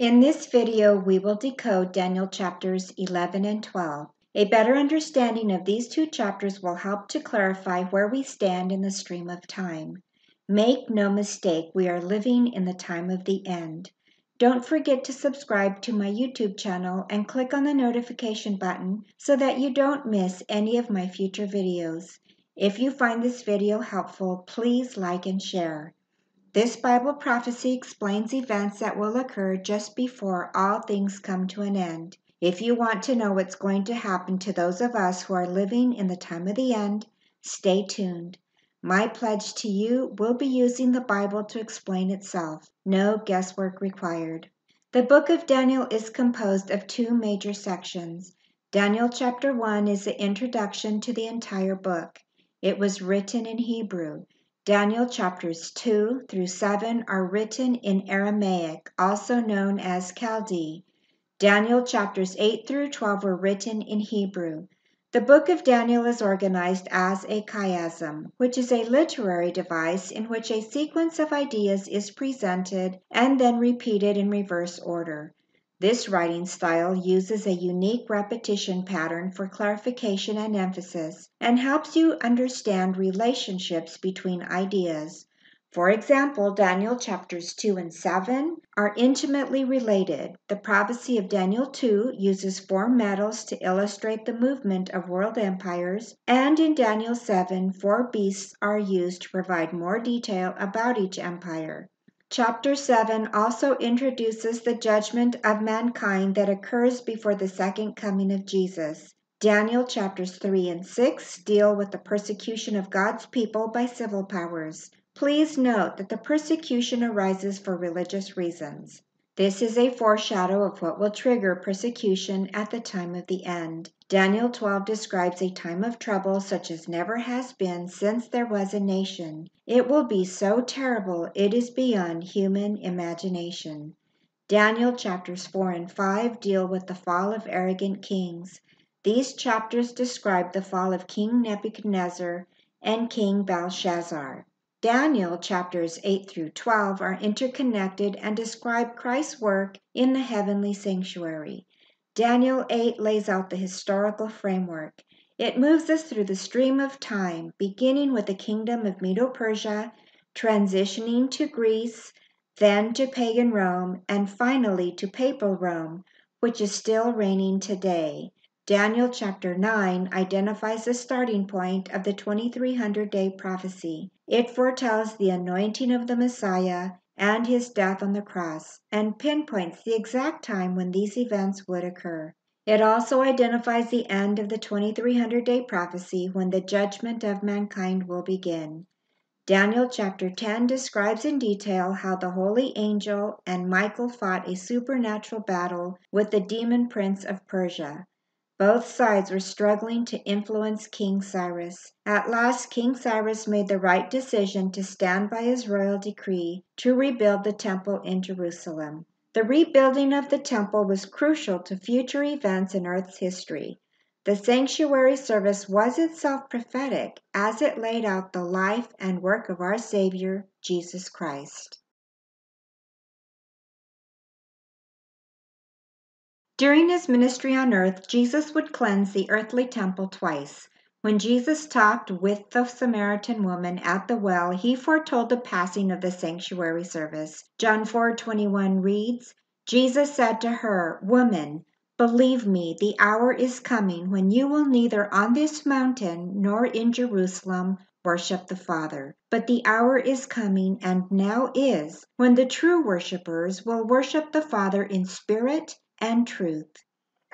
In this video, we will decode Daniel chapters 11 and 12. A better understanding of these two chapters will help to clarify where we stand in the stream of time. Make no mistake, we are living in the time of the end. Don't forget to subscribe to my YouTube channel and click on the notification button so that you don't miss any of my future videos. If you find this video helpful, please like and share. This Bible prophecy explains events that will occur just before all things come to an end. If you want to know what's going to happen to those of us who are living in the time of the end, stay tuned. My pledge to you will be using the Bible to explain itself. No guesswork required. The book of Daniel is composed of two major sections. Daniel chapter 1 is the introduction to the entire book. It was written in Hebrew. Daniel chapters 2 through 7 are written in Aramaic, also known as Chaldee. Daniel chapters 8 through 12 were written in Hebrew. The book of Daniel is organized as a chiasm, which is a literary device in which a sequence of ideas is presented and then repeated in reverse order. This writing style uses a unique repetition pattern for clarification and emphasis and helps you understand relationships between ideas. For example, Daniel chapters 2 and 7 are intimately related. The prophecy of Daniel 2 uses four metals to illustrate the movement of world empires, and in Daniel 7, four beasts are used to provide more detail about each empire. Chapter 7 also introduces the judgment of mankind that occurs before the second coming of Jesus. Daniel chapters 3 and 6 deal with the persecution of God's people by civil powers. Please note that the persecution arises for religious reasons. This is a foreshadow of what will trigger persecution at the time of the end. Daniel 12 describes a time of trouble such as never has been since there was a nation. It will be so terrible it is beyond human imagination. Daniel chapters 4 and 5 deal with the fall of arrogant kings. These chapters describe the fall of King Nebuchadnezzar and King Belshazzar. Daniel chapters 8 through 12 are interconnected and describe Christ's work in the heavenly sanctuary. Daniel 8 lays out the historical framework. It moves us through the stream of time, beginning with the kingdom of Medo Persia, transitioning to Greece, then to pagan Rome, and finally to papal Rome, which is still reigning today. Daniel chapter 9 identifies the starting point of the 2300 day prophecy. It foretells the anointing of the Messiah, and his death on the cross and pinpoints the exact time when these events would occur. It also identifies the end of the 2300 day prophecy when the judgment of mankind will begin. Daniel chapter 10 describes in detail how the holy angel and Michael fought a supernatural battle with the demon prince of Persia. Both sides were struggling to influence King Cyrus. At last King Cyrus made the right decision to stand by his royal decree to rebuild the temple in Jerusalem. The rebuilding of the temple was crucial to future events in earth's history. The sanctuary service was itself prophetic as it laid out the life and work of our Savior, Jesus Christ. During his ministry on earth, Jesus would cleanse the earthly temple twice. When Jesus talked with the Samaritan woman at the well, he foretold the passing of the sanctuary service. John 4:21 reads, Jesus said to her, "Woman, believe me, the hour is coming when you will neither on this mountain nor in Jerusalem worship the Father. But the hour is coming and now is when the true worshippers will worship the Father in spirit and truth.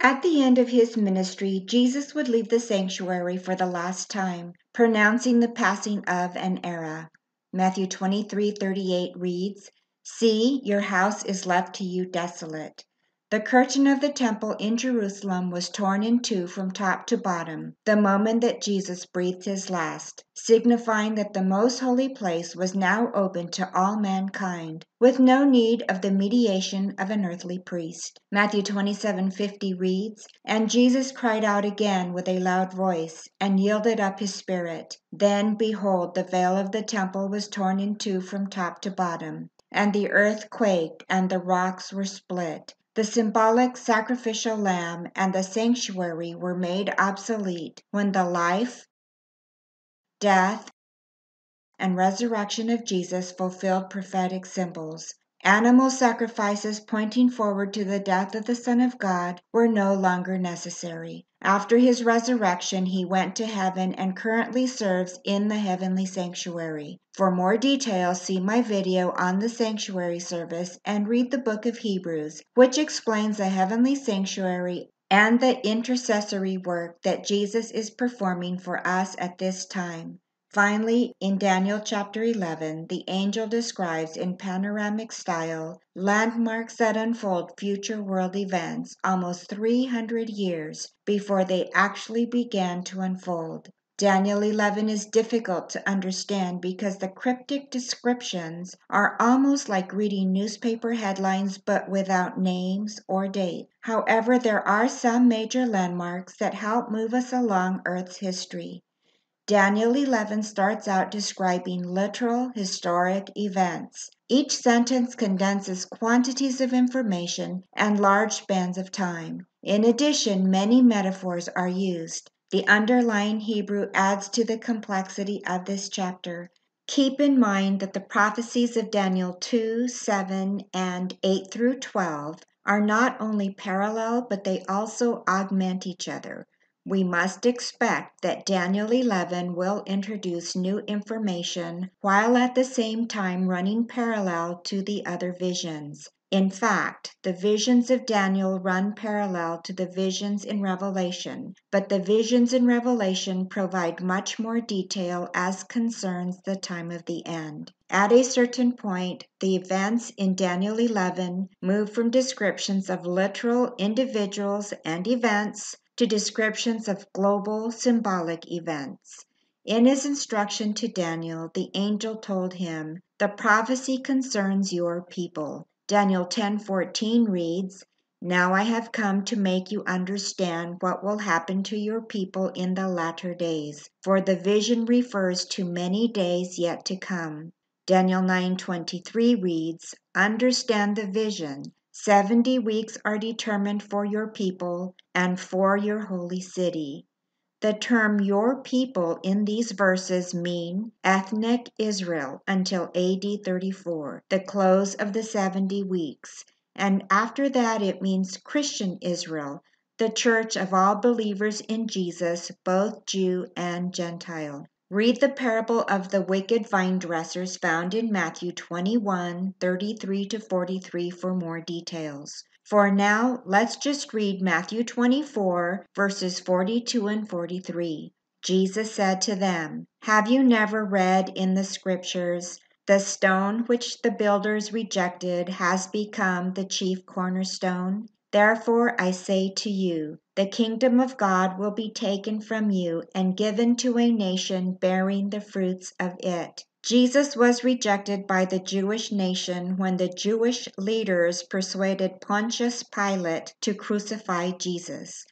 At the end of his ministry, Jesus would leave the sanctuary for the last time, pronouncing the passing of an era. Matthew 23 38 reads, See, your house is left to you desolate. The curtain of the temple in Jerusalem was torn in two from top to bottom the moment that Jesus breathed his last, signifying that the most holy place was now open to all mankind, with no need of the mediation of an earthly priest. Matthew 27:50 reads, "And Jesus cried out again with a loud voice, and yielded up his spirit. Then behold, the veil of the temple was torn in two from top to bottom." And the earth quaked, and the rocks were split the symbolic sacrificial lamb and the sanctuary were made obsolete when the life, death, and resurrection of Jesus fulfilled prophetic symbols Animal sacrifices pointing forward to the death of the Son of God were no longer necessary. After his resurrection, he went to heaven and currently serves in the heavenly sanctuary. For more details, see my video on the sanctuary service and read the book of Hebrews, which explains the heavenly sanctuary and the intercessory work that Jesus is performing for us at this time. Finally, in Daniel chapter 11, the angel describes in panoramic style landmarks that unfold future world events almost 300 years before they actually began to unfold. Daniel 11 is difficult to understand because the cryptic descriptions are almost like reading newspaper headlines but without names or date. However, there are some major landmarks that help move us along Earth's history. Daniel 11 starts out describing literal historic events. Each sentence condenses quantities of information and large spans of time. In addition, many metaphors are used. The underlying Hebrew adds to the complexity of this chapter. Keep in mind that the prophecies of Daniel 2, 7, and 8 through 12 are not only parallel, but they also augment each other we must expect that Daniel 11 will introduce new information while at the same time running parallel to the other visions. In fact, the visions of Daniel run parallel to the visions in Revelation, but the visions in Revelation provide much more detail as concerns the time of the end. At a certain point, the events in Daniel 11 move from descriptions of literal individuals and events to descriptions of global symbolic events. In his instruction to Daniel, the angel told him, "The prophecy concerns your people." Daniel 10:14 reads, "Now I have come to make you understand what will happen to your people in the latter days, for the vision refers to many days yet to come." Daniel 9:23 reads, "Understand the vision Seventy weeks are determined for your people and for your holy city. The term your people in these verses mean ethnic Israel until AD 34, the close of the 70 weeks, and after that it means Christian Israel, the church of all believers in Jesus, both Jew and Gentile. Read the parable of the wicked vine dressers found in Matthew 21 33 to 43 for more details. For now, let's just read Matthew 24, verses 42 and 43. Jesus said to them, Have you never read in the Scriptures, The stone which the builders rejected has become the chief cornerstone? Therefore I say to you, the kingdom of God will be taken from you and given to a nation bearing the fruits of it. Jesus was rejected by the Jewish nation when the Jewish leaders persuaded Pontius Pilate to crucify Jesus.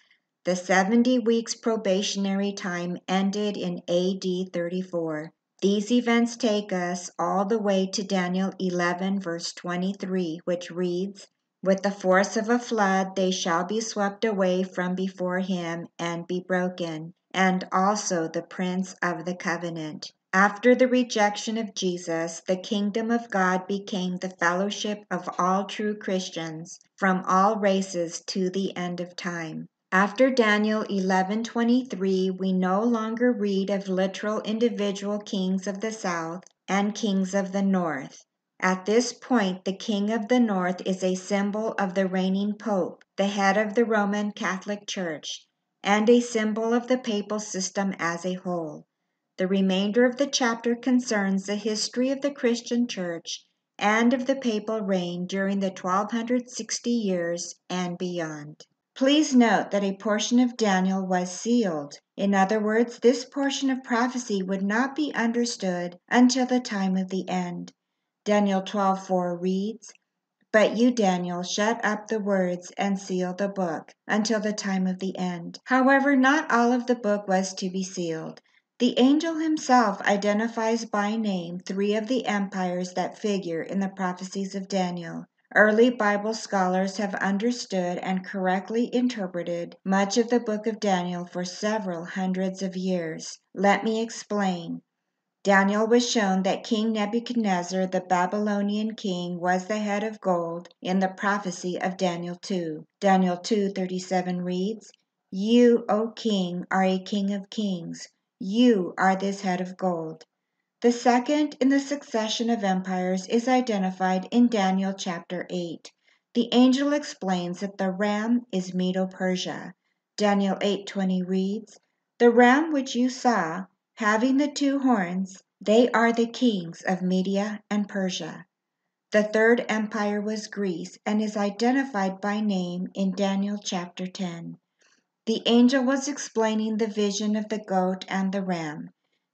The 70 weeks probationary time ended in AD 34. These events take us all the way to Daniel 11, verse 23, which reads with the force of a flood they shall be swept away from before him and be broken, and also the prince of the covenant. After the rejection of Jesus, the kingdom of God became the fellowship of all true Christians from all races to the end of time. After Daniel 11:23, we no longer read of literal individual kings of the south and kings of the north. At this point, the King of the North is a symbol of the reigning Pope, the head of the Roman Catholic Church, and a symbol of the papal system as a whole. The remainder of the chapter concerns the history of the Christian Church and of the papal reign during the 1260 years and beyond. Please note that a portion of Daniel was sealed. In other words, this portion of prophecy would not be understood until the time of the end. Daniel 12:4 reads, but you, Daniel, shut up the words and seal the book until the time of the end. However, not all of the book was to be sealed. The angel himself identifies by name three of the empires that figure in the prophecies of Daniel. Early Bible scholars have understood and correctly interpreted much of the book of Daniel for several hundreds of years. Let me explain. Daniel was shown that King Nebuchadnezzar, the Babylonian king, was the head of gold in the prophecy of Daniel 2. Daniel 2:37 reads, "You, O king, are a king of kings. You are this head of gold." The second in the succession of empires is identified in Daniel chapter 8. The angel explains that the ram is Medo-Persia. Daniel 8:20 reads, "The ram which you saw Having the two horns, they are the kings of Media and Persia. The third empire was Greece and is identified by name in Daniel chapter 10. The angel was explaining the vision of the goat and the ram.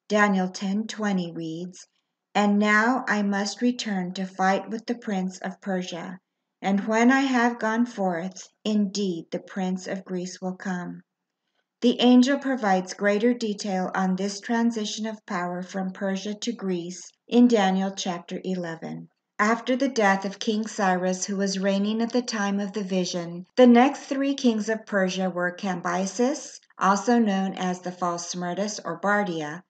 Daniel 10:20 reads, "And now I must return to fight with the prince of Persia, and when I have gone forth, indeed the prince of Greece will come." The angel provides greater detail on this transition of power from Persia to Greece in Daniel chapter 11. After the death of King Cyrus, who was reigning at the time of the vision, the next three kings of Persia were Cambyses, also known as the false Smyrtus or Bardia,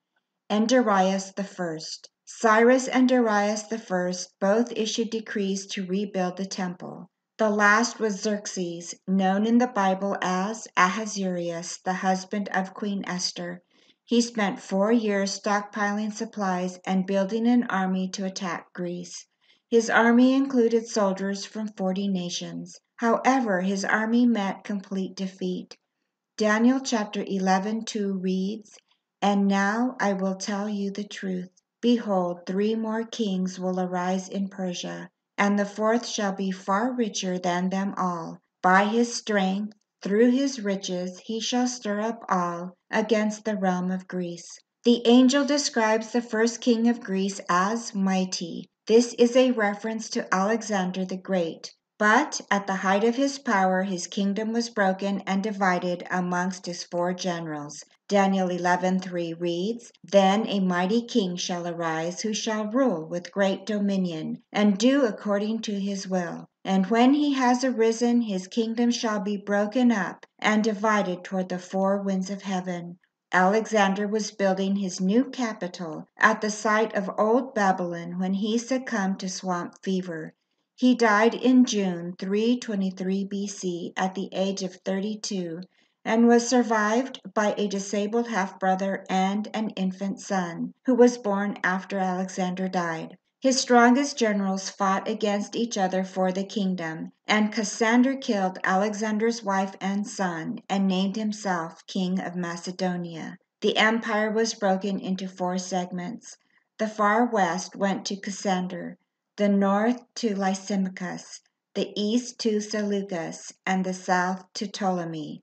and Darius I. Cyrus and Darius I both issued decrees to rebuild the temple. The last was Xerxes, known in the Bible as Ahasuerus, the husband of Queen Esther. He spent four years stockpiling supplies and building an army to attack Greece. His army included soldiers from 40 nations. However, his army met complete defeat. Daniel chapter 11 2 reads, And now I will tell you the truth. Behold, three more kings will arise in Persia and the fourth shall be far richer than them all. By his strength, through his riches, he shall stir up all against the realm of Greece. The angel describes the first king of Greece as mighty. This is a reference to Alexander the Great, but at the height of his power, his kingdom was broken and divided amongst his four generals. Daniel 11:3 reads, "Then a mighty king shall arise who shall rule with great dominion and do according to his will. And when he has arisen, his kingdom shall be broken up and divided toward the four winds of heaven." Alexander was building his new capital at the site of old Babylon when he succumbed to swamp fever he died in June 323 BC at the age of 32 and was survived by a disabled half brother and an infant son, who was born after Alexander died. His strongest generals fought against each other for the kingdom, and Cassander killed Alexander's wife and son and named himself king of Macedonia. The empire was broken into four segments. The far west went to Cassander, the north to Lysimachus, the east to Seleucus, and the south to Ptolemy.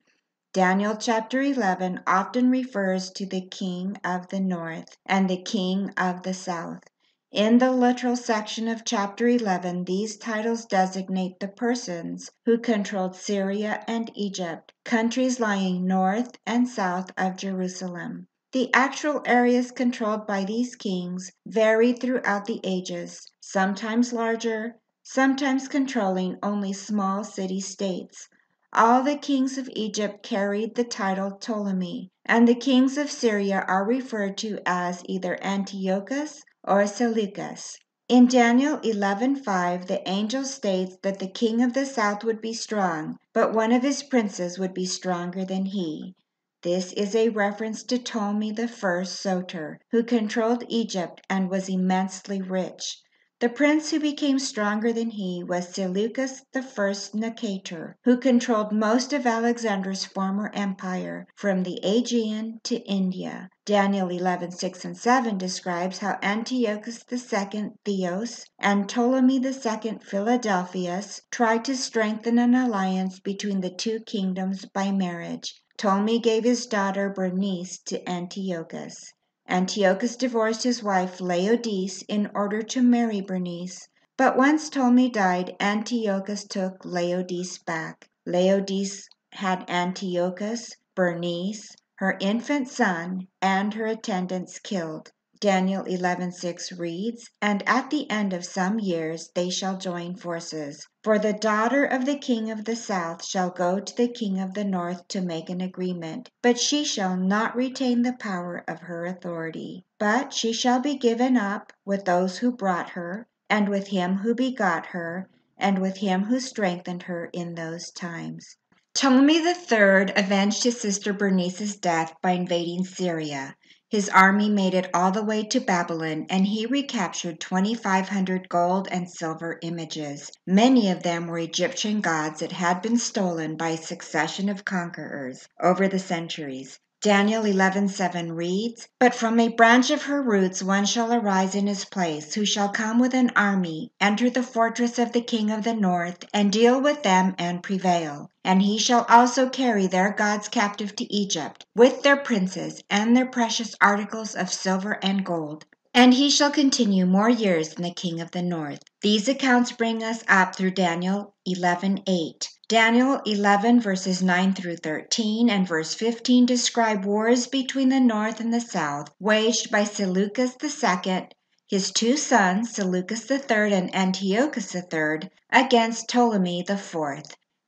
Daniel chapter 11 often refers to the king of the north and the king of the south. In the literal section of chapter 11, these titles designate the persons who controlled Syria and Egypt, countries lying north and south of Jerusalem. The actual areas controlled by these kings varied throughout the ages, sometimes larger, sometimes controlling only small city states. All the kings of Egypt carried the title Ptolemy, and the kings of Syria are referred to as either Antiochus or Seleucus. In Daniel 11:5, the angel states that the king of the south would be strong, but one of his princes would be stronger than he. This is a reference to Ptolemy I Soter, who controlled Egypt and was immensely rich. The prince who became stronger than he was Seleucus I Nicator, who controlled most of Alexander's former empire from the Aegean to India. Daniel 11 6 and 7 describes how Antiochus II Theos and Ptolemy II Philadelphus tried to strengthen an alliance between the two kingdoms by marriage. Ptolemy gave his daughter Bernice to Antiochus. Antiochus divorced his wife Laodice in order to marry Bernice, but once Ptolemy died, Antiochus took Laodice back. Laodice had Antiochus, Bernice, her infant son, and her attendants killed. Daniel 11:6 reads, "And at the end of some years they shall join forces, for the daughter of the king of the south shall go to the king of the north to make an agreement, but she shall not retain the power of her authority, but she shall be given up with those who brought her, and with him who begot her, and with him who strengthened her in those times." Ptolemy III avenged his sister Bernice's death by invading Syria. His army made it all the way to Babylon, and he recaptured 2,500 gold and silver images. Many of them were Egyptian gods that had been stolen by a succession of conquerors over the centuries. Daniel 11:7 reads, "But from a branch of her roots one shall arise in his place, who shall come with an army, enter the fortress of the king of the north, and deal with them and prevail. And he shall also carry their gods captive to Egypt, with their princes and their precious articles of silver and gold. And he shall continue more years than the king of the north." These accounts bring us up through Daniel 11:8. Daniel 11, verses 9 through 13 and verse 15 describe wars between the north and the south, waged by Seleucus II, his two sons, Seleucus III and Antiochus III, against Ptolemy IV,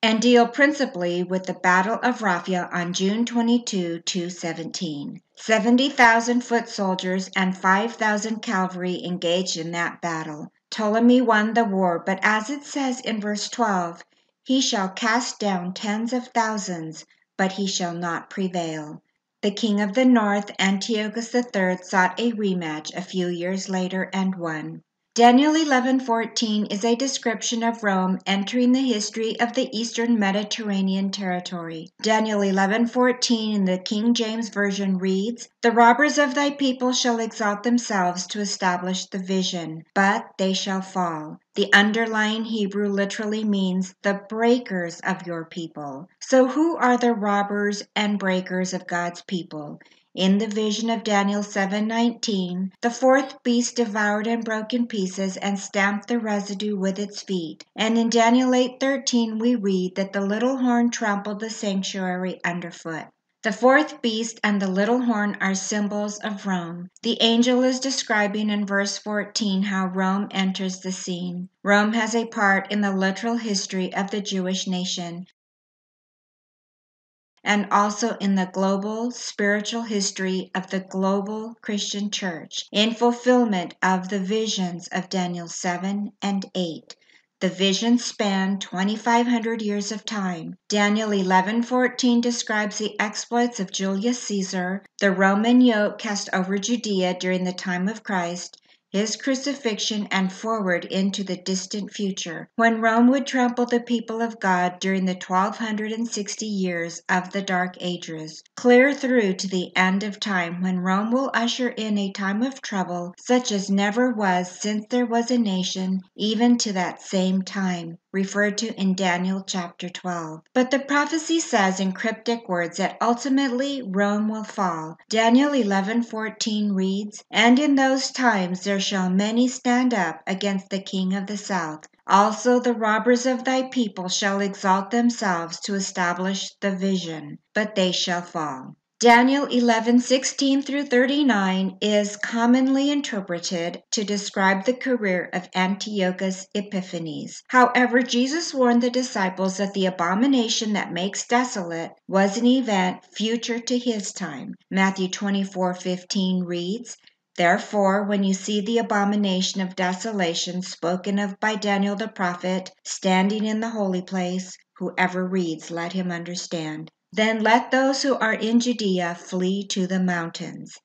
and deal principally with the Battle of Raphia on June 22, 217. 70,000 foot soldiers and 5,000 cavalry engaged in that battle. Ptolemy won the war, but as it says in verse 12, he shall cast down tens of thousands, but he shall not prevail. The king of the north, Antiochus III, sought a rematch a few years later and won. Daniel 11:14 is a description of Rome entering the history of the Eastern Mediterranean territory. Daniel 11:14 in the King James version reads, "The robbers of thy people shall exalt themselves to establish the vision, but they shall fall." The underlying Hebrew literally means the breakers of your people. So who are the robbers and breakers of God's people? In the vision of Daniel 7:19, the fourth beast devoured and broke in pieces and stamped the residue with its feet. And in Daniel 8:13 we read that the little horn trampled the sanctuary underfoot. The fourth beast and the little horn are symbols of Rome. The angel is describing in verse 14 how Rome enters the scene. Rome has a part in the literal history of the Jewish nation and also in the global spiritual history of the global Christian church in fulfillment of the visions of Daniel 7 and 8. The vision span 2500 years of time. Daniel 11:14 describes the exploits of Julius Caesar, the Roman yoke cast over Judea during the time of Christ, his crucifixion, and forward into the distant future, when Rome would trample the people of God during the 1260 years of the Dark Ages, clear through to the end of time, when Rome will usher in a time of trouble such as never was since there was a nation, even to that same time referred to in Daniel chapter 12. But the prophecy says in cryptic words that ultimately Rome will fall. Daniel 11:14 reads, "And in those times there there shall many stand up against the king of the south. Also the robbers of thy people shall exalt themselves to establish the vision, but they shall fall. Daniel 11:16 through 39 is commonly interpreted to describe the career of Antiochus Epiphanes. However, Jesus warned the disciples that the abomination that makes desolate was an event future to his time. Matthew 24:15 reads, Therefore, when you see the abomination of desolation spoken of by Daniel the prophet standing in the holy place, whoever reads, let him understand. Then let those who are in Judea flee to the mountains.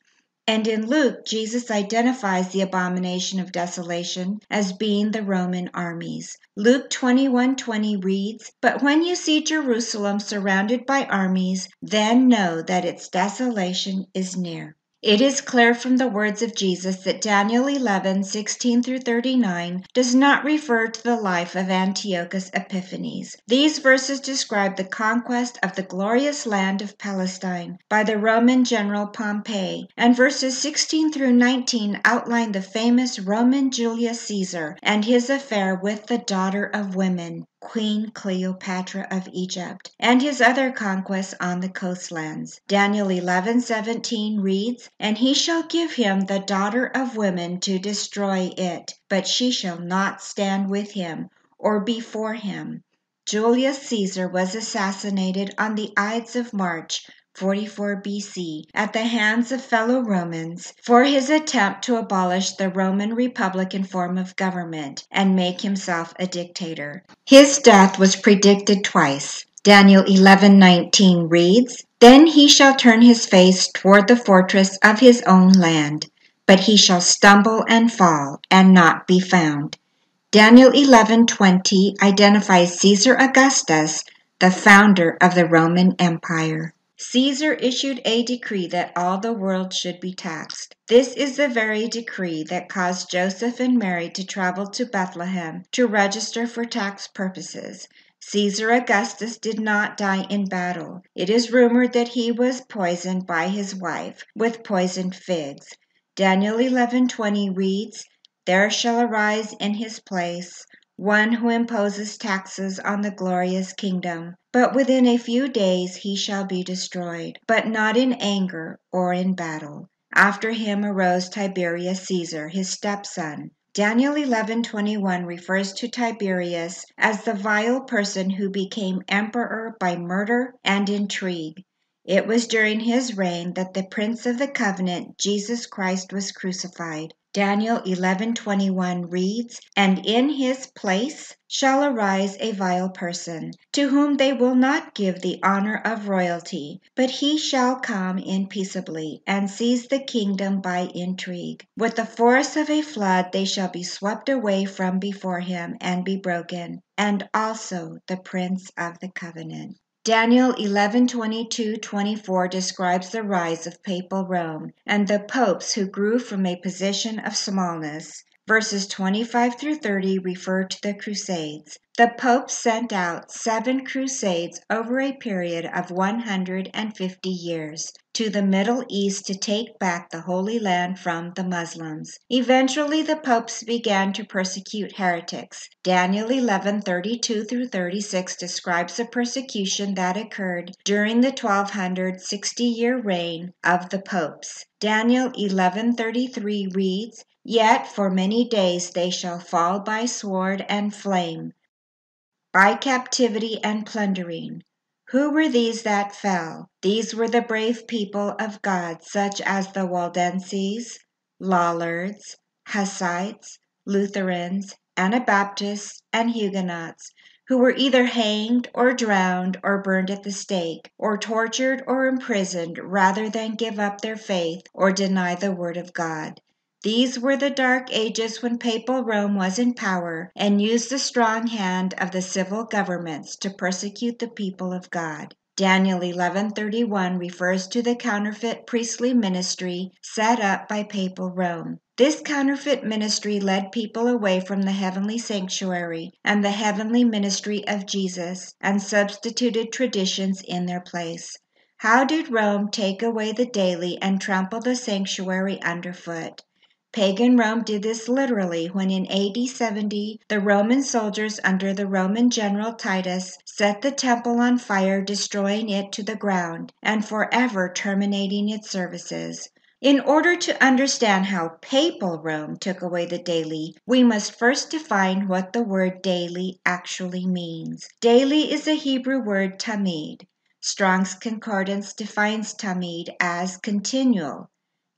And in Luke, Jesus identifies the abomination of desolation as being the Roman armies. Luke 21:20 reads, "But when you see Jerusalem surrounded by armies, then know that its desolation is near." It is clear from the words of Jesus that Daniel 11, 16 through 39 does not refer to the life of Antiochus Epiphanes. These verses describe the conquest of the glorious land of Palestine by the Roman general Pompey, and verses 16 through 19 outline the famous Roman Julius Caesar and his affair with the daughter of women. Queen Cleopatra of Egypt, and his other conquests on the coastlands. Daniel 11:17 reads, and he shall give him the daughter of women to destroy it, but she shall not stand with him or before him. Julius Caesar was assassinated on the Ides of March 44 BC at the hands of fellow Romans for his attempt to abolish the Roman republican form of government and make himself a dictator. His death was predicted twice. Daniel 11:19 reads, then he shall turn his face toward the fortress of his own land, but he shall stumble and fall and not be found. Daniel 11:20 identifies Caesar Augustus, the founder of the Roman Empire. Caesar issued a decree that all the world should be taxed. This is the very decree that caused Joseph and Mary to travel to Bethlehem to register for tax purposes. Caesar Augustus did not die in battle. It is rumored that he was poisoned by his wife with poisoned figs. Daniel 11:20 reads, "There shall arise in his place one who imposes taxes on the glorious kingdom, but within a few days he shall be destroyed, but not in anger or in battle." After him arose Tiberius Caesar, his stepson, Daniel 11:21 refers to Tiberius as the vile person who became emperor by murder and intrigue. It was during his reign that the prince of the covenant Jesus Christ was crucified. Daniel 11:21 reads, "And in his place shall arise a vile person, to whom they will not give the honor of royalty, but he shall come in peaceably, and seize the kingdom by intrigue. With the force of a flood they shall be swept away from before him, and be broken, and also the prince of the covenant. Daniel 11:22-24 describes the rise of papal Rome and the popes who grew from a position of smallness Verses 25 through 30 refer to the Crusades. The Pope sent out seven Crusades over a period of 150 years to the Middle East to take back the Holy Land from the Muslims. Eventually, the popes began to persecute heretics. Daniel 11:32 through 36 describes the persecution that occurred during the 1260 year reign of the popes. Daniel 11:33 reads, Yet for many days they shall fall by sword and flame, by captivity and plundering. Who were these that fell? These were the brave people of God, such as the Waldenses, Lollards, Hussites, Lutherans, Anabaptists, and Huguenots, who were either hanged or drowned or burned at the stake, or tortured or imprisoned rather than give up their faith or deny the word of God. These were the dark ages when papal Rome was in power and used the strong hand of the civil governments to persecute the people of God. Daniel 11:31 refers to the counterfeit priestly ministry set up by papal Rome. This counterfeit ministry led people away from the heavenly sanctuary and the heavenly ministry of Jesus and substituted traditions in their place. How did Rome take away the daily and trample the sanctuary underfoot? Pagan Rome did this literally when in AD 70 the Roman soldiers under the Roman general Titus set the temple on fire, destroying it to the ground and forever terminating its services. In order to understand how papal Rome took away the daily, we must first define what the word daily actually means. Daily is a Hebrew word tamid. Strong's Concordance defines tamid as continual,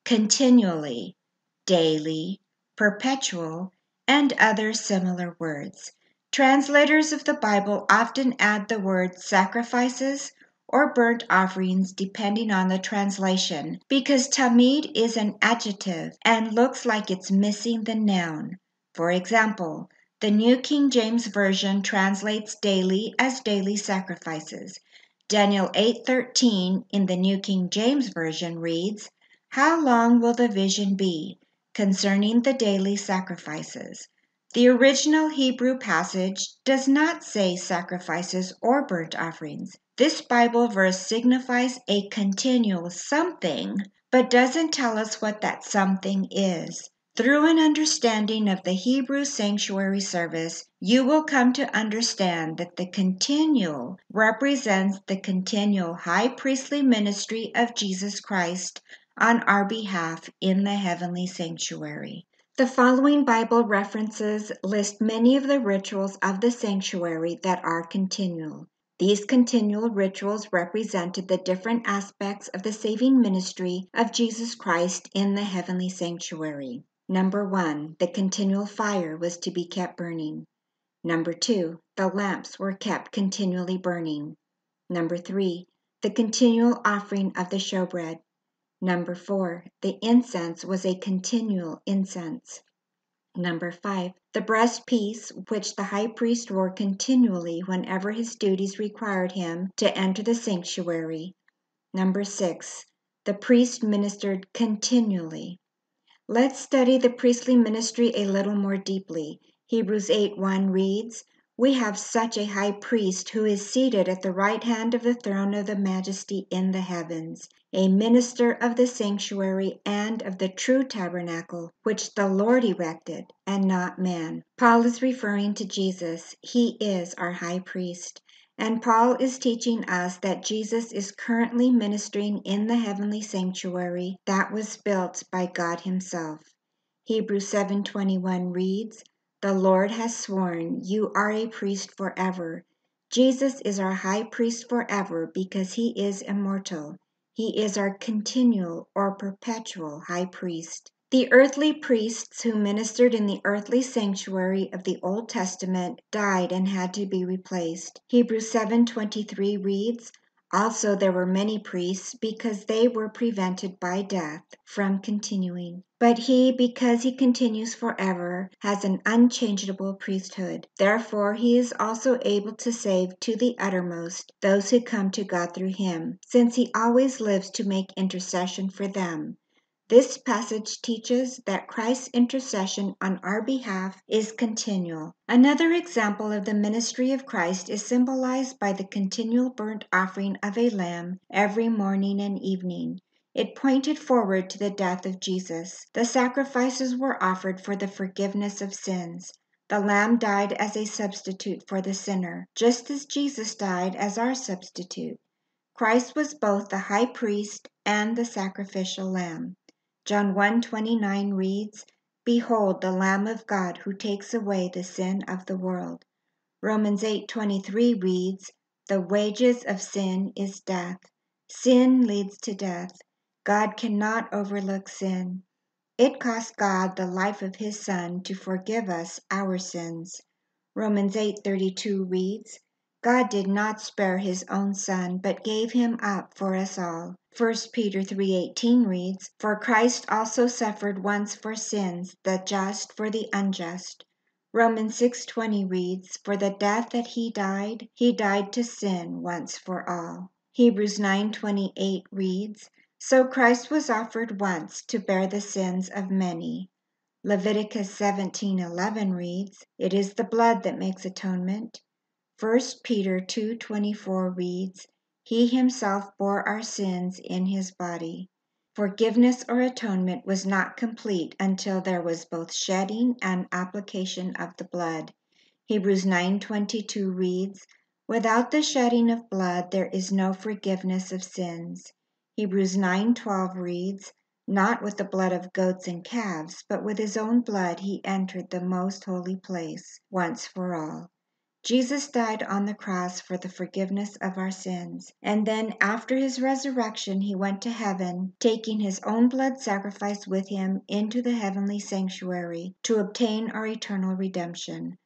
continually, daily, perpetual, and other similar words. Translators of the Bible often add the word sacrifices or burnt offerings depending on the translation because tamid is an adjective and looks like it's missing the noun. For example, the New King James Version translates daily as daily sacrifices. Daniel 8:13 in the New King James Version reads, "How long will the vision be? concerning the daily sacrifices. The original Hebrew passage does not say sacrifices or burnt offerings. This Bible verse signifies a continual something, but doesn't tell us what that something is. Through an understanding of the Hebrew sanctuary service, you will come to understand that the continual represents the continual high priestly ministry of Jesus Christ on our behalf in the heavenly sanctuary. The following Bible references list many of the rituals of the sanctuary that are continual. These continual rituals represented the different aspects of the saving ministry of Jesus Christ in the heavenly sanctuary. Number one, the continual fire was to be kept burning. Number two, the lamps were kept continually burning. Number three, the continual offering of the showbread. Number four, the incense was a continual incense. Number five, the breast piece which the high priest wore continually whenever his duties required him to enter the sanctuary. Number six, the priest ministered continually. Let's study the priestly ministry a little more deeply. Hebrews 8 1 reads, we have such a high priest who is seated at the right hand of the throne of the majesty in the heavens, a minister of the sanctuary and of the true tabernacle, which the Lord erected, and not man. Paul is referring to Jesus. He is our high priest. And Paul is teaching us that Jesus is currently ministering in the heavenly sanctuary that was built by God himself. Hebrews 7:21 reads, the Lord has sworn, You are a priest forever. Jesus is our high priest forever because he is immortal. He is our continual or perpetual high priest. The earthly priests who ministered in the earthly sanctuary of the Old Testament died and had to be replaced. Hebrews 7:23 reads, also, there were many priests because they were prevented by death from continuing. But he, because he continues forever, has an unchangeable priesthood. Therefore, he is also able to save to the uttermost those who come to God through him, since he always lives to make intercession for them. This passage teaches that Christ's intercession on our behalf is continual. Another example of the ministry of Christ is symbolized by the continual burnt offering of a lamb every morning and evening. It pointed forward to the death of Jesus. The sacrifices were offered for the forgiveness of sins. The lamb died as a substitute for the sinner, just as Jesus died as our substitute. Christ was both the high priest and the sacrificial lamb. John 1:29 reads, "Behold the Lamb of God who takes away the sin of the world." Romans 8:23 reads, "The wages of sin is death." Sin leads to death. God cannot overlook sin. It cost God the life of his son to forgive us our sins. Romans 8:32 reads, God did not spare his own son, but gave him up for us all. 1 Peter 3:18 reads, "For Christ also suffered once for sins, the just for the unjust." Romans 6:20 reads, "For the death that he died, he died to sin once for all." Hebrews 9:28 reads, "So Christ was offered once to bear the sins of many." Leviticus 17:11 reads, "It is the blood that makes atonement." 1 Peter 2:24 reads, "He himself bore our sins in his body." Forgiveness or atonement was not complete until there was both shedding and application of the blood. Hebrews 9:22 reads, "Without the shedding of blood there is no forgiveness of sins." Hebrews 9:12 reads, "Not with the blood of goats and calves, but with his own blood he entered the most holy place once for all." Jesus died on the cross for the forgiveness of our sins, and then after his resurrection he went to heaven, taking his own blood sacrifice with him into the heavenly sanctuary to obtain our eternal redemption.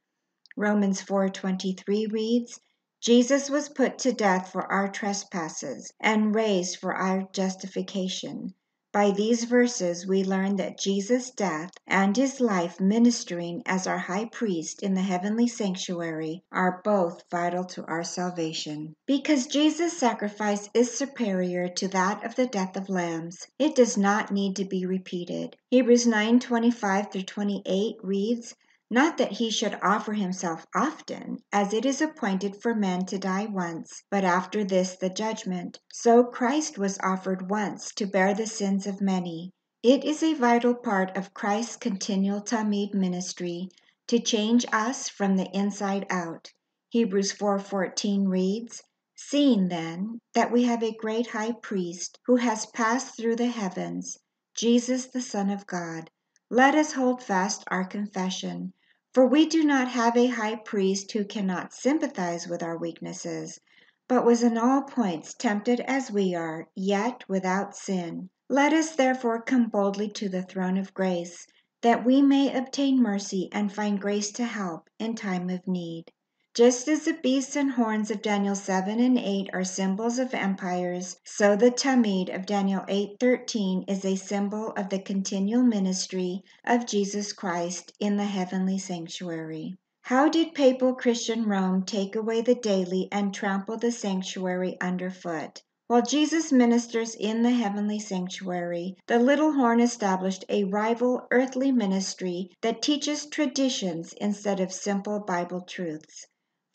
Romans 4:23 reads, Jesus was put to death for our trespasses and raised for our justification. By these verses, we learn that Jesus' death and his life ministering as our high priest in the heavenly sanctuary are both vital to our salvation. Because Jesus' sacrifice is superior to that of the death of lambs, it does not need to be repeated. Hebrews 9 25 through 28 reads, not that he should offer himself often, as it is appointed for men to die once, but after this the judgment. So Christ was offered once to bear the sins of many. It is a vital part of Christ's continual Tamid ministry to change us from the inside out. Hebrews 4:14 reads, "Seeing then that we have a great high priest who has passed through the heavens, Jesus the Son of God, let us hold fast our confession." For we do not have a high priest who cannot sympathize with our weaknesses, but was in all points tempted as we are, yet without sin. Let us therefore come boldly to the throne of grace, that we may obtain mercy and find grace to help in time of need. Just as the beasts and horns of Daniel 7 and 8 are symbols of empires, so the Tamid of Daniel 8:13 is a symbol of the continual ministry of Jesus Christ in the heavenly sanctuary. How did papal Christian Rome take away the daily and trample the sanctuary underfoot? While Jesus ministers in the heavenly sanctuary, the little horn established a rival earthly ministry that teaches traditions instead of simple Bible truths.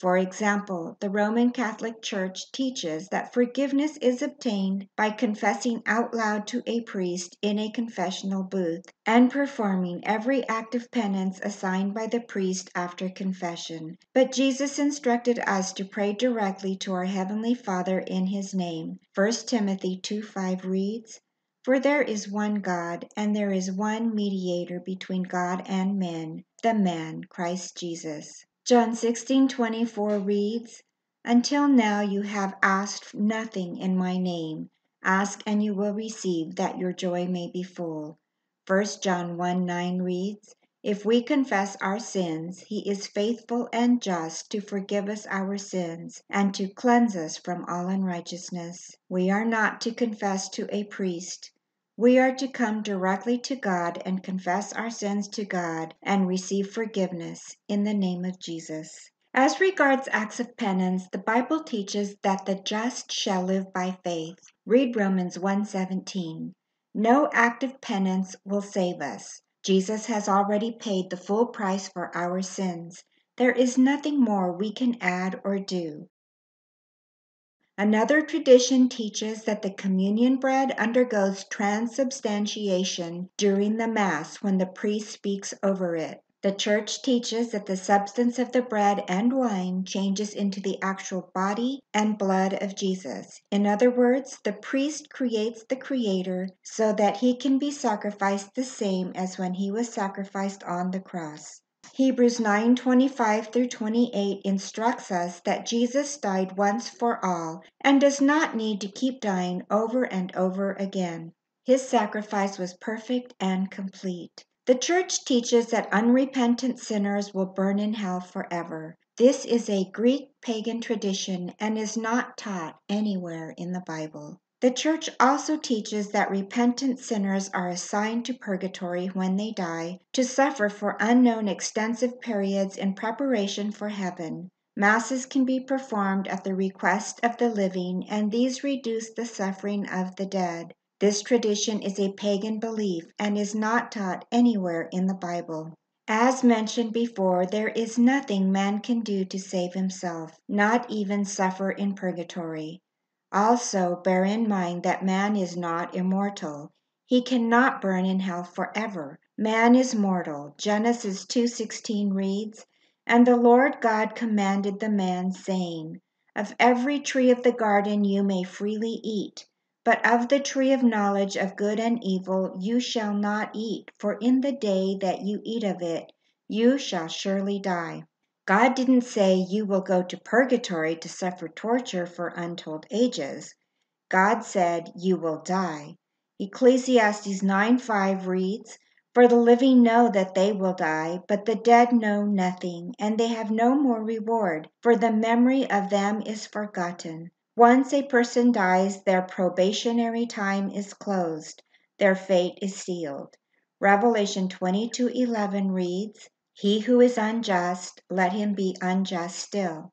For example, the Roman Catholic Church teaches that forgiveness is obtained by confessing out loud to a priest in a confessional booth and performing every act of penance assigned by the priest after confession. But Jesus instructed us to pray directly to our heavenly Father in his name. 1 Timothy 2:5 reads, for there is one God, and there is one mediator between God and men, the man Christ Jesus. John 16:24 reads, "Until now you have asked nothing in my name. Ask and you will receive that your joy may be full." 1 John 1 9 reads, If we confess our sins, he is faithful and just to forgive us our sins and to cleanse us from all unrighteousness. We are not to confess to a priest. We are to come directly to God and confess our sins to God and receive forgiveness in the name of Jesus. As regards acts of penance, the Bible teaches that the just shall live by faith. Read Romans 1:17. No act of penance will save us. Jesus has already paid the full price for our sins. There is nothing more we can add or do. Another tradition teaches that the communion bread undergoes transubstantiation during the Mass when the priest speaks over it. The Church teaches that the substance of the bread and wine changes into the actual body and blood of Jesus. In other words, the priest creates the Creator so that he can be sacrificed the same as when he was sacrificed on the cross. Hebrews 9:25 through 28 instructs us that Jesus died once for all and does not need to keep dying over and over again. His sacrifice was perfect and complete. The church teaches that unrepentant sinners will burn in hell forever. This is a Greek pagan tradition and is not taught anywhere in the Bible. The Church also teaches that repentant sinners are assigned to purgatory when they die to suffer for unknown extensive periods in preparation for heaven. Masses can be performed at the request of the living, and these reduce the suffering of the dead. This tradition is a pagan belief and is not taught anywhere in the Bible. As mentioned before, there is nothing man can do to save himself, not even suffer in purgatory. Also, bear in mind that man is not immortal. He cannot burn in hell forever. Man is mortal. Genesis 2:16 reads, "And the Lord God commanded the man saying, of every tree of the garden you may freely eat, but of the tree of knowledge of good and evil you shall not eat, for in the day that you eat of it you shall surely die." God didn't say you will go to purgatory to suffer torture for untold ages. God said you will die. Ecclesiastes 9 5 reads, For the living know that they will die, but the dead know nothing, and they have no more reward, for the memory of them is forgotten. Once a person dies, their probationary time is closed, their fate is sealed. Revelation 22 11 reads, he who is unjust, let him be unjust still.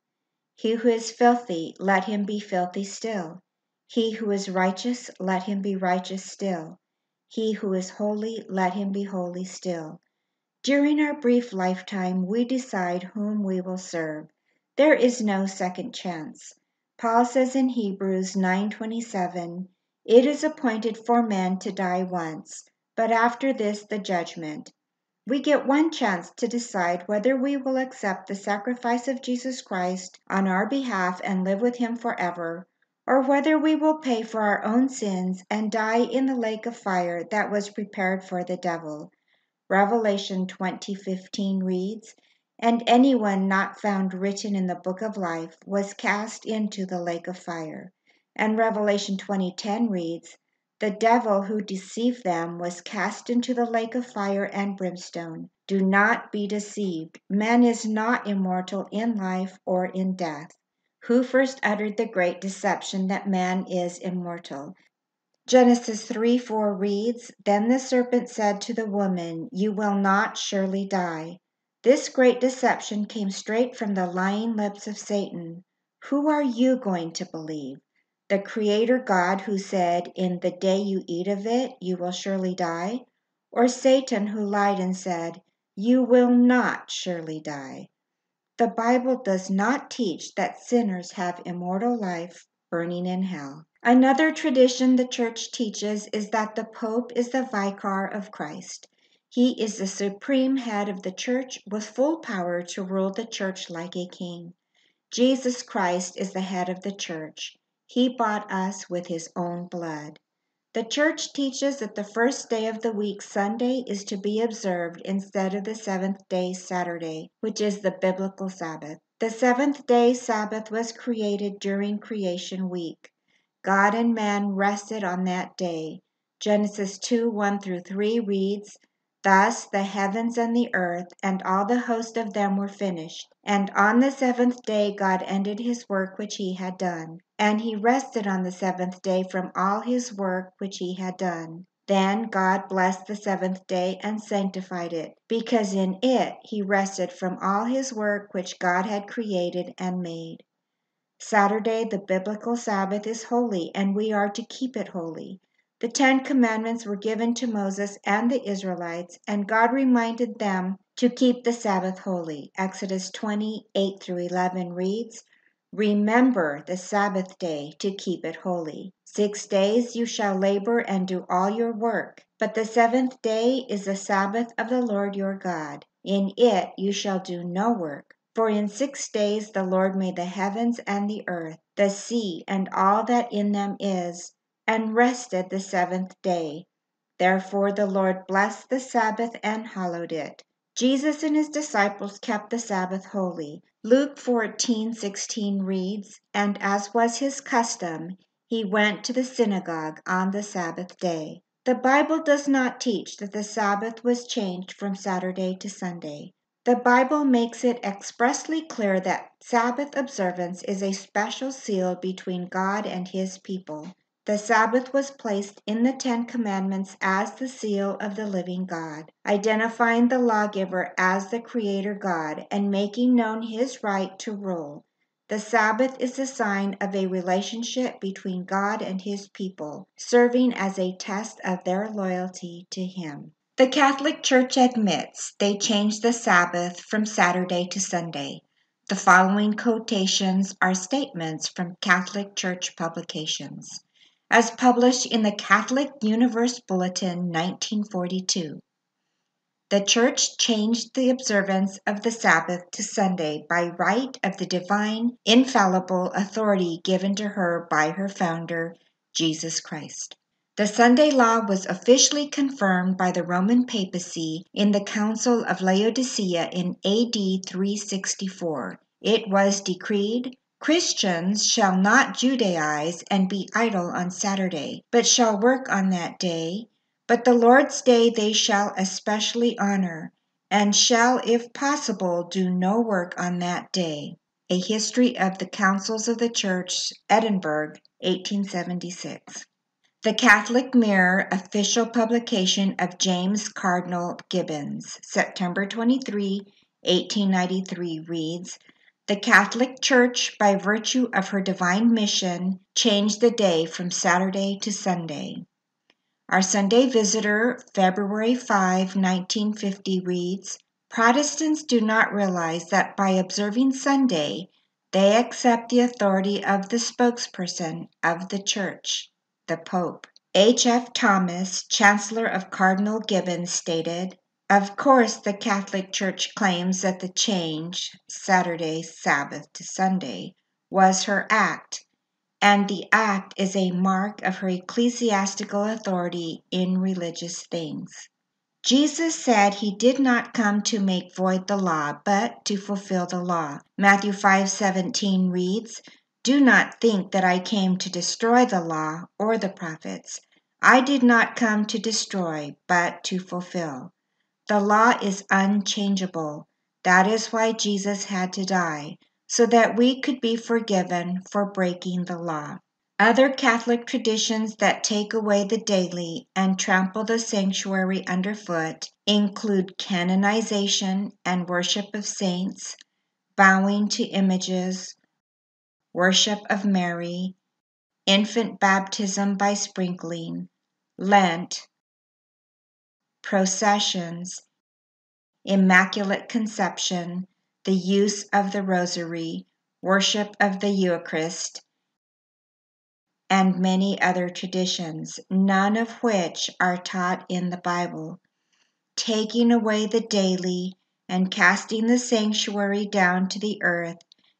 He who is filthy, let him be filthy still. He who is righteous, let him be righteous still. He who is holy, let him be holy still. During our brief lifetime, we decide whom we will serve. There is no second chance. Paul says in Hebrews 9:27, "It is appointed for men to die once, but after this the judgment. We get one chance to decide whether we will accept the sacrifice of Jesus Christ on our behalf and live with Him forever, or whether we will pay for our own sins and die in the lake of fire that was prepared for the devil. Revelation 20:15 reads, "And anyone not found written in the book of life was cast into the lake of fire." And Revelation 20:10 reads, the devil who deceived them was cast into the lake of fire and brimstone. Do not be deceived. Man is not immortal in life or in death. Who first uttered the great deception that man is immortal? Genesis 3 4 reads Then the serpent said to the woman, You will not surely die. This great deception came straight from the lying lips of Satan. Who are you going to believe? the Creator God who said, In the day you eat of it, you will surely die? Or Satan who lied and said, You will not surely die? The Bible does not teach that sinners have immortal life burning in hell. Another tradition the church teaches is that the Pope is the vicar of Christ. He is the supreme head of the church with full power to rule the church like a king. Jesus Christ is the head of the church. He bought us with his own blood. The church teaches that the first day of the week, Sunday, is to be observed instead of the seventh day, Saturday, which is the biblical Sabbath. The seventh day Sabbath was created during creation week. God and man rested on that day. Genesis 2 1 through 3 reads, Thus the heavens and the earth and all the host of them were finished. And on the seventh day God ended his work which he had done. And he rested on the seventh day from all his work which he had done. Then God blessed the seventh day and sanctified it, because in it he rested from all his work which God had created and made. Saturday, the biblical Sabbath, is holy, and we are to keep it holy. The Ten Commandments were given to Moses and the Israelites, and God reminded them to keep the Sabbath holy. Exodus 28 through 11 reads, Remember the Sabbath day to keep it holy. Six days you shall labor and do all your work, but the seventh day is the Sabbath of the Lord your God. In it you shall do no work. For in six days the Lord made the heavens and the earth, the sea and all that in them is and rested the seventh day. Therefore the Lord blessed the Sabbath and hallowed it. Jesus and his disciples kept the Sabbath holy. Luke 14:16 reads, "And as was his custom, he went to the synagogue on the Sabbath day." The Bible does not teach that the Sabbath was changed from Saturday to Sunday. The Bible makes it expressly clear that Sabbath observance is a special seal between God and his people. The Sabbath was placed in the Ten Commandments as the seal of the living God, identifying the lawgiver as the Creator God and making known his right to rule. The Sabbath is the sign of a relationship between God and his people, serving as a test of their loyalty to him. The Catholic Church admits they changed the Sabbath from Saturday to Sunday. The following quotations are statements from Catholic Church publications as published in the Catholic Universe Bulletin 1942. The Church changed the observance of the Sabbath to Sunday by right of the divine, infallible authority given to her by her founder, Jesus Christ. The Sunday law was officially confirmed by the Roman papacy in the Council of Laodicea in AD 364. It was decreed Christians shall not Judaize and be idle on Saturday, but shall work on that day. But the Lord's day they shall especially honor, and shall, if possible, do no work on that day. A History of the Councils of the Church, Edinburgh, 1876. The Catholic Mirror, official publication of James Cardinal Gibbons, September 23, 1893, reads the Catholic Church, by virtue of her divine mission, changed the day from Saturday to Sunday. Our Sunday Visitor, February 5, 1950, reads Protestants do not realize that by observing Sunday, they accept the authority of the spokesperson of the Church, the Pope. H.F. Thomas, Chancellor of Cardinal Gibbons, stated of course, the Catholic Church claims that the change, Saturday, Sabbath to Sunday, was her act, and the act is a mark of her ecclesiastical authority in religious things. Jesus said he did not come to make void the law, but to fulfill the law. Matthew 5:17 reads, "Do not think that I came to destroy the law or the prophets. I did not come to destroy, but to fulfill." The law is unchangeable. That is why Jesus had to die, so that we could be forgiven for breaking the law. Other Catholic traditions that take away the daily and trample the sanctuary underfoot include canonization and worship of saints, bowing to images, worship of Mary, infant baptism by sprinkling, Lent, processions, Immaculate Conception, the use of the Rosary, worship of the Eucharist, and many other traditions, none of which are taught in the Bible. Taking away the daily and casting the sanctuary down to the earth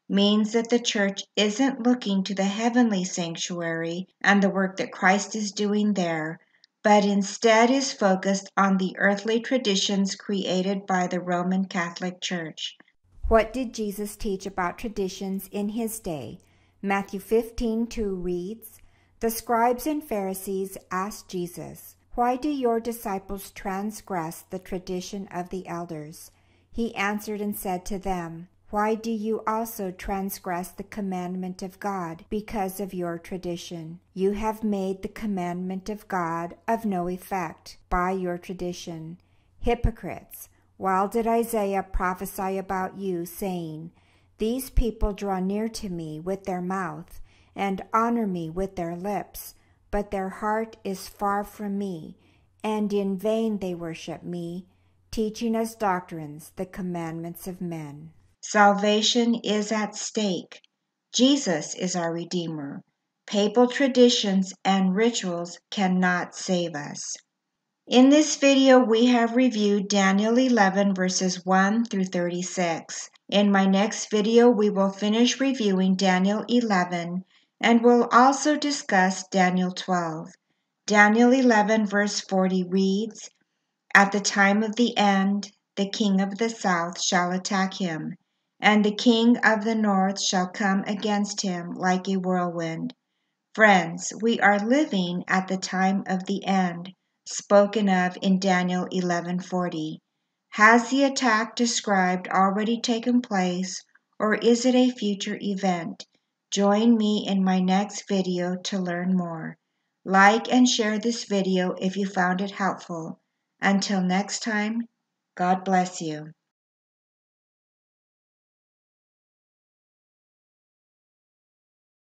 means that the church isn't looking to the heavenly sanctuary and the work that Christ is doing there, but instead is focused on the earthly traditions created by the Roman Catholic Church. What did Jesus teach about traditions in his day? Matthew fifteen two reads The scribes and Pharisees asked Jesus, Why do your disciples transgress the tradition of the elders? He answered and said to them, why do you also transgress the commandment of God because of your tradition? You have made the commandment of God of no effect by your tradition. Hypocrites, while did Isaiah prophesy about you, saying, These people draw near to me with their mouth and honor me with their lips, but their heart is far from me, and in vain they worship me, teaching as doctrines the commandments of men. Salvation is at stake. Jesus is our Redeemer. Papal traditions and rituals cannot save us. In this video, we have reviewed Daniel 11 verses 1 through 36. In my next video, we will finish reviewing Daniel 11 and we'll also discuss Daniel 12. Daniel 11 verse 40 reads, At the time of the end, the king of the south shall attack him and the king of the north shall come against him like a whirlwind. Friends, we are living at the time of the end, spoken of in Daniel 11:40. Has the attack described already taken place or is it a future event? Join me in my next video to learn more. Like and share this video if you found it helpful. Until next time, God bless you.